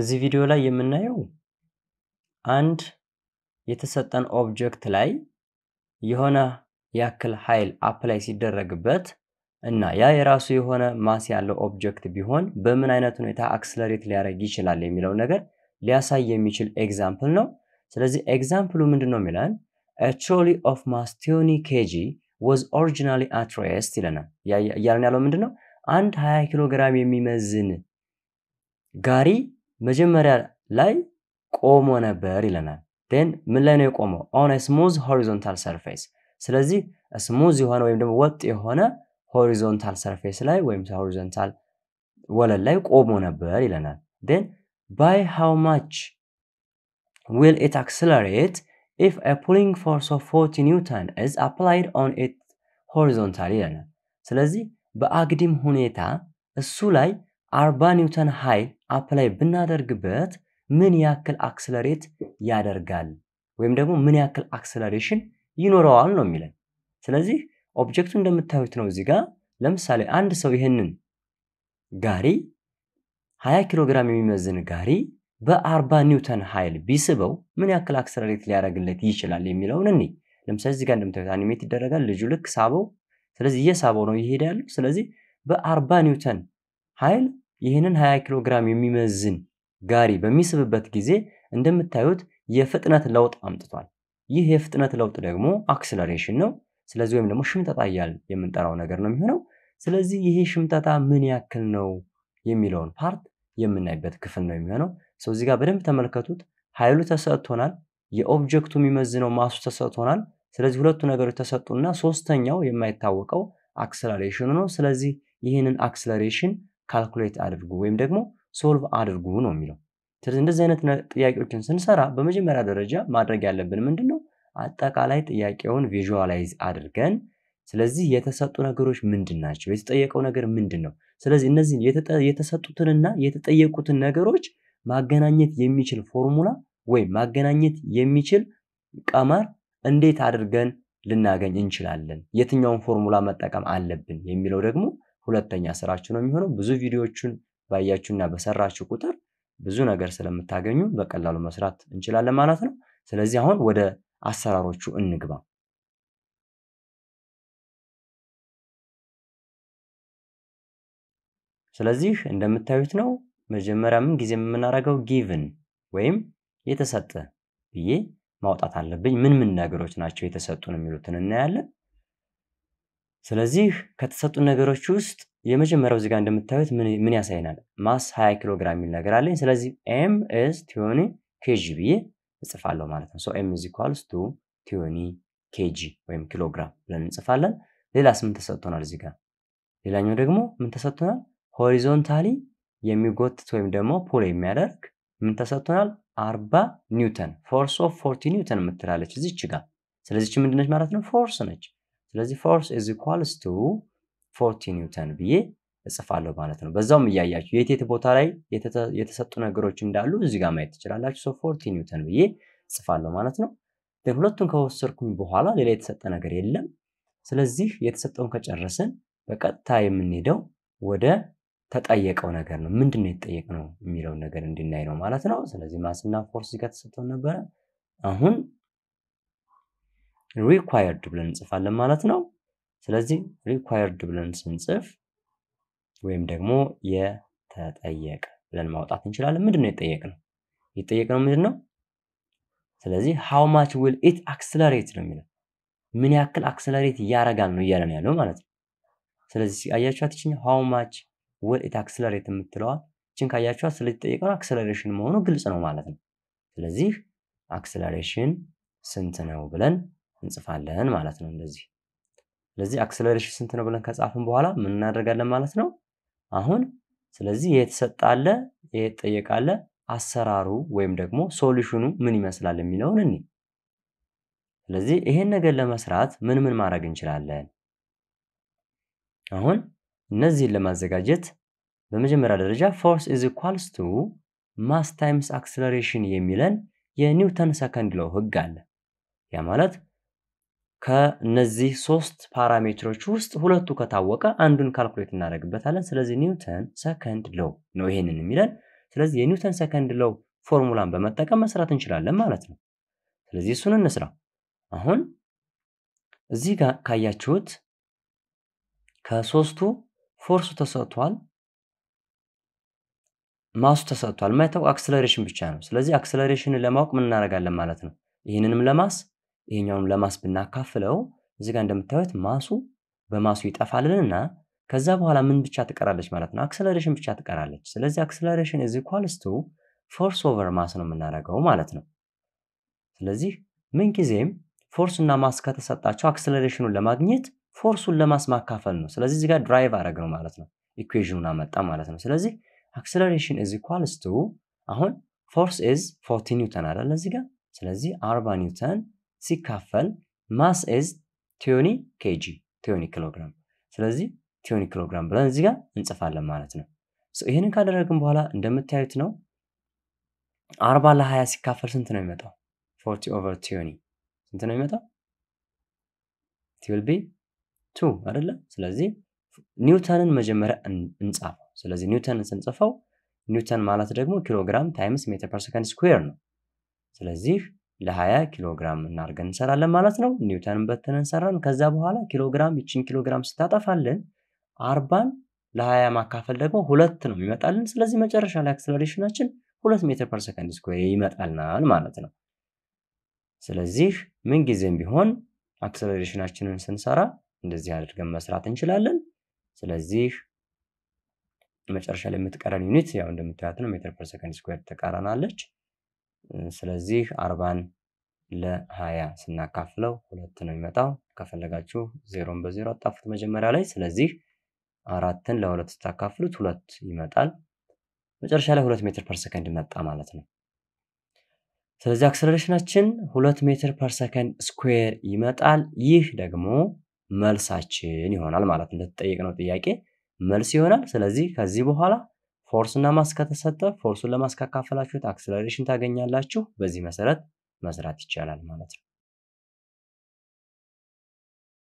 እዚህ ቪዲዮ ላይ የምናየው አንድ የተሰጠን ኦብጀክት ላይ የሆነ ያክል ኃይል አፕላይ ሲደረግበት እና ያ የራሱ የሆነ ማስ ያለው ኦብጀክት ቢሆን በምን አይነት ሁኔታ አክስለሬት ሊያደርግ ይችላል የሚለው ነገር ሊያሳይ የሚችል ኤግዛምፕል ነው። ስለዚህ ኤግዛምፕሉ ምንድን ነው የሚለን ትሮሊ ኦፍ ማስ ቲዮኒ ኬጂ ወዝ ኦሪጂናሊ አት ይለናል። እያለን ያለው ምንድን ነው? አንድ 20 ኪሎ ግራም የሚመዝን ጋሪ መጀመሪያ ላይ ቆሞ ነበር ይለናል። ን ምን ላይ ነው የቆመው? ኦን ስሙዝ ሆሪዞንታል ሰርፌስ። ስለዚህ ስሙዝ የሆነ ወይም ደግሞ ወጥ የሆነ ሆሪዞንታል ሰርፌስ ላይ ወይም ሆሪዞንታል ወለል ላይ ቆሞ ነበር ይለናል። ን ባይ ሃው ማች ዊል ኢት አክስለሬት ኢፍ አ ፑሊንግ ፎርስ ኦፍ 40 ኒውተን ኢዝ አፕላይድ ኦን ኢት ሆሪዞንታል ይለናል። ስለዚህ በአግድም ሁኔታ እሱ ላይ 40 ኒውተን ኃይል አፕላይ ብናደርግበት ምን ያክል አክስለሬት ያደርጋል ወይም ደግሞ ምን ያክል አክስለሬሽን ይኖረዋል ነው የሚለን። ስለዚህ ኦብጀክቱ እንደምታዩት ነው እዚህ ጋር ለምሳሌ አንድ ሰው ይህንን ጋሪ 20 ኪሎ ግራም የሚመዝን ጋሪ በ40 ኒውተን ኃይል ቢስበው ምን ያክል አክስለሬት ሊያደርግለት ይችላል የሚለውን እኔ ለምሳሌ እዚህ ጋር እንደምታዩት አኒሜት ይደረጋል። ልጁ ልክ ሳበው፣ ስለዚህ እየሳበው ነው ይሄዳሉ። ስለዚህ በ40 ኒውተን ኃይል ይህንን 20 ኪሎ ግራም የሚመዝን ጋሪ በሚስብበት ጊዜ እንደምታዩት የፍጥነት ለውጥ አምጥቷል። ይህ የፍጥነት ለውጥ ደግሞ አክስለሬሽን ነው። ስለዚህ ወይም ደግሞ ሽምጠጣ እያል የምንጠራው ነገር ነው የሚሆነው። ስለዚህ ይሄ ሽምጠጣ ምን ያክል ነው የሚለውን ፓርት የምናይበት ክፍል ነው የሚሆነው። ሰው እዚህ ጋር በደንብ ተመልከቱት። ኃይሉ ተሰጥቶናል። የኦብጀክቱ የሚመዝነው ማሱ ተሰጥቶናል። ስለዚህ ሁለቱ ነገሮች ተሰጡና ሶስተኛው የማይታወቀው አክስለሬሽኑ ነው። ስለዚህ ይህንን አክስለሬሽን ካልኩሌት አድርጉ ወይም ደግሞ ሶልቭ አድርጉ ነው የሚለው። ስለዚህ እንደዚህ አይነት ጥያቄዎችን ስንሰራ በመጀመሪያ ደረጃ ማድረግ ያለብን ምንድን ነው? አጠቃላይ ጥያቄውን ቪዥዋላይዝ አድርገን ስለዚህ የተሰጡ ነገሮች ምንድን ናቸው? የተጠየቀው ነገር ምንድን ነው? ስለዚህ እነዚህን የተሰጡትንና የተጠየቁትን ነገሮች ማገናኘት የሚችል ፎርሙላ ወይም ማገናኘት የሚችል ቀመር እንዴት አድርገን ልናገኝ እንችላለን? የትኛውን ፎርሙላ መጠቀም አለብን? የሚለው ደግሞ ሁለተኛ ስራችሁ ነው የሚሆነው። ብዙ ቪዲዮዎቹን ባያችሁና በሰራችሁ ቁጥር ብዙ ነገር ስለምታገኙ በቀላሉ መስራት እንችላለን ማለት ነው። ስለዚህ አሁን ወደ አሰራሮቹ እንግባ። ስለዚህ እንደምታዩት ነው። መጀመሪያ ምን ጊዜ የምናደርገው ጊቭን ወይም የተሰጠ ብዬ ማውጣት አለብኝ። ምን ምን ነገሮች ናቸው የተሰጡን የሚሉትን እናያለን። ስለዚህ ከተሰጡን ነገሮች ውስጥ የመጀመሪያው እዚጋ እንደምታዩት ምን ያሳይናል? ማስ 20 ኪሎ ግራም የሚል ነገር አለኝ። ስለዚህ ኤም እስ ቲዮኒ ኬጂ ብዬ እጽፋለሁ ማለት ነው። ኤም ኢዝ ኢኳልስ ቱ ቲዮኒ ኬጂ ወይም ኪሎ ግራም ብለን እንጽፋለን። ሌላስ ምን ተሰጥቶናል? እዚጋ ሌላኛው ደግሞ ምን ተሰጥቶናል? ሆሪዞንታሊ የሚጎትት ወይም ደግሞ ፖል የሚያደርግ ምን ተሰጥቶናል? አርባ ኒውተን ፎርስ ኦፍ ፎርቲ ኒውተን የምትላለች እዚች ጋር። ስለዚች ምንድነች ማለት ነው? ፎርስ ነች። ስለዚህ ፎርስ ኢዝ ኢኳልስ ቱ ፎርቲ ኒውተን ብዬ እጽፋለሁ ማለት ነው። በዛውም እያያችሁ የት የት ቦታ ላይ የተሰጡ ነገሮች እንዳሉ እዚህ ጋር ማየት ትችላላችሁ። ሶ ፎርቲ ኒውተን ብዬ እጽፋለሁ ማለት ነው። ደን ሁለቱን ከወሰርኩኝ በኋላ ሌላ የተሰጠ ነገር የለም። ስለዚህ የተሰጠውን ከጨረስን በቀጥታ የምንሄደው ወደ ተጠየቀው ነገር ነው። ምንድን ነው የተጠየቅ ነው የሚለውን ነገር እንድናይ ነው ማለት ነው። ስለዚህ ማስና ፎርስ ጋር ተሰጠውን ነበረ። አሁን ሪኳየርድ ብለን እንጽፋለን ማለት ነው። ስለዚህ ሪኳየርድ ብለን ስንጽፍ ወይም ደግሞ የተጠየቀ ብለን ማውጣት እንችላለን። ምንድን ነው የጠየቅነው? የጠየቅነው ምንድን ነው? ስለዚህ ሃው ማች ዊል ኢት አክስለሬት ነው የሚለው ምን ያክል አክስለሬት እያረጋል ነው እያለን ያለው ማለት ነው። ስለዚህ አያችኋት ይችን ሃው ማች ዊል ኢት አክስለሬት የምትለዋል ይችን ካያችኋት ስለዚህ ጠየቀው አክስለሬሽን መሆኑ ግልጽ ነው ማለት ነው። ስለዚህ አክስለሬሽን ስንት ነው ብለን እንጽፋለን ማለት ነው እንደዚህ። ስለዚህ አክስለሬሽን ስንት ነው ብለን ከጻፍን በኋላ ምን እናደርጋለን ማለት ነው። አሁን ስለዚህ የተሰጣለ የተጠየቃለ አሰራሩ ወይም ደግሞ ሶሉሽኑ ምን ይመስላል የሚለውን እኔ ስለዚህ ይሄን ነገር ለመስራት ምን ምን ማድረግ እንችላለን? አሁን እነዚህን ለማዘጋጀት በመጀመሪያ ደረጃ ፎርስ ኢዝ ኢኳልስ ቱ ማስ ታይምስ አክስለሬሽን የሚለን የኒውተን ሰከንድ ሎው ህግ አለ። ያ ማለት ከነዚህ ሶስት ፓራሜትሮች ውስጥ ሁለቱ ከታወቀ አንዱን ካልኩሌት እናደርግበታለን። ስለዚህ ኒውተን ሰከንድ ሎው ነው ይሄንን የሚለን። ስለዚህ የኒውተን ሰከንድ ሎው ፎርሙላን በመጠቀም መስራት እንችላለን ማለት ነው። ስለዚህ እሱን እንስራ። አሁን እዚህ ጋር ካያችሁት ከሶስቱ ፎርሱ ተሰጥቷል፣ ማሱ ተሰጥቷል። ማይታወቅ አክስለሬሽን ብቻ ነው። ስለዚህ አክስለሬሽንን ለማወቅ ምን እናደርጋለን ማለት ነው? ይህንንም ለማስ ይሄኛውም ለማስ ብናካፍለው እዚህ ጋር እንደምታዩት ማሱ በማሱ ይጠፋልንና ከዛ በኋላ ምን ብቻ ትቀራለች ማለት ነው? አክሰለሬሽን ብቻ ትቀራለች። ስለዚህ አክሰለሬሽን እዚ ኢኳልስ ቱ ፎርስ ኦቨር ማስ ነው የምናደርገው ማለት ነው። ስለዚህ ምን ጊዜም ፎርስ እና ማስ ከተሰጣቸው አክሰለሬሽኑን ለማግኘት ፎርሱን ለማስ ማካፈል ነው። ስለዚህ እዚህ ጋር ድራይቭ አደረግ ነው ማለት ነው። ኢኩዌዥኑን አመጣ ማለት ነው። ስለዚህ አክሰለሬሽን እዚ ኢኳልስ ቱ አሁን ፎርስ ኢዝ ፎርቲ ኒውተን አለ እዚህ ጋር። ስለዚህ አርባ ኒውተን ሲካፈል ማስ ኤዝ ቲዮኒ ኬጂ ቲዮኒ ኪሎግራም። ስለዚህ ቲዮኒ ኪሎግራም ብለን እዚህ ጋር እንጽፋለን ማለት ነው። ይህንን ካደረግን በኋላ እንደምታዩት ነው አርባ ለሀያ ሲካፈል ስንት ነው የሚመጣው? ፎርቲ ኦቨር ቲዮኒ ስንት ነው የሚመጣው? ቲል ቢ ቱ አይደለ? ስለዚህ ኒውተንን መጀመሪያ እንጻፈው። ስለዚህ ኒውተንን ስንጽፈው ኒውተን ማለት ደግሞ ኪሎግራም ታይምስ ሜትር ፐር ሰከንድ ስኩዌር ነው። ስለዚህ ለ20 ኪሎ ግራም እናርገን እንሰራለን ማለት ነው። ኒውተንን በትነን ሰራን። ከዛ በኋላ ኪሎ ግራም ይችን ኪሎ ግራም ስታጠፋልን አርባን ለ20 ማካፈል ደግሞ ሁለት ነው የሚመጣልን። ስለዚህ መጨረሻ ላይ አክስለሬሽናችን ሁለት ሜትር ፐር ሰከንድ ስኩዌር ይመጣልናል ማለት ነው። ስለዚህ ምንጊዜም ቢሆን አክስለሬሽናችንን ስንሰራ እንደዚህ አድርገን መስራት እንችላለን። ስለዚህ መጨረሻ ላይ የምትቀረን ዩኒት ያው እንደምታያት ነው ሜትር ፐር ሰከንድ ስኩዌር ትቀረናለች። ስለዚህ አርባን ለሀያ ስናካፍለው ሁለት ነው የሚመጣው። ከፈለጋችሁ ዜሮን በዜሮ አጣፉት መጀመሪያ ላይ። ስለዚህ አራትን ለሁለት ስታካፍሉት ሁለት ይመጣል። መጨረሻ ላይ ሁለት ሜትር ፐር ሰከንድ መጣ ማለት ነው። ስለዚህ አክሰለሬሽናችን ሁለት ሜትር ፐር ሰከንድ ስኩዌር ይመጣል። ይህ ደግሞ መልሳችን ይሆናል ማለት ነው። ጥያቄ መልስ ይሆናል። ስለዚህ ከዚህ በኋላ ፎርስ እና ማስ ከተሰጠ ፎርሱን ለማስ ካካፈላችሁት አክስለሬሽን ታገኛላችሁ። በዚህ መሰረት መስራት ይቻላል ማለት ነው።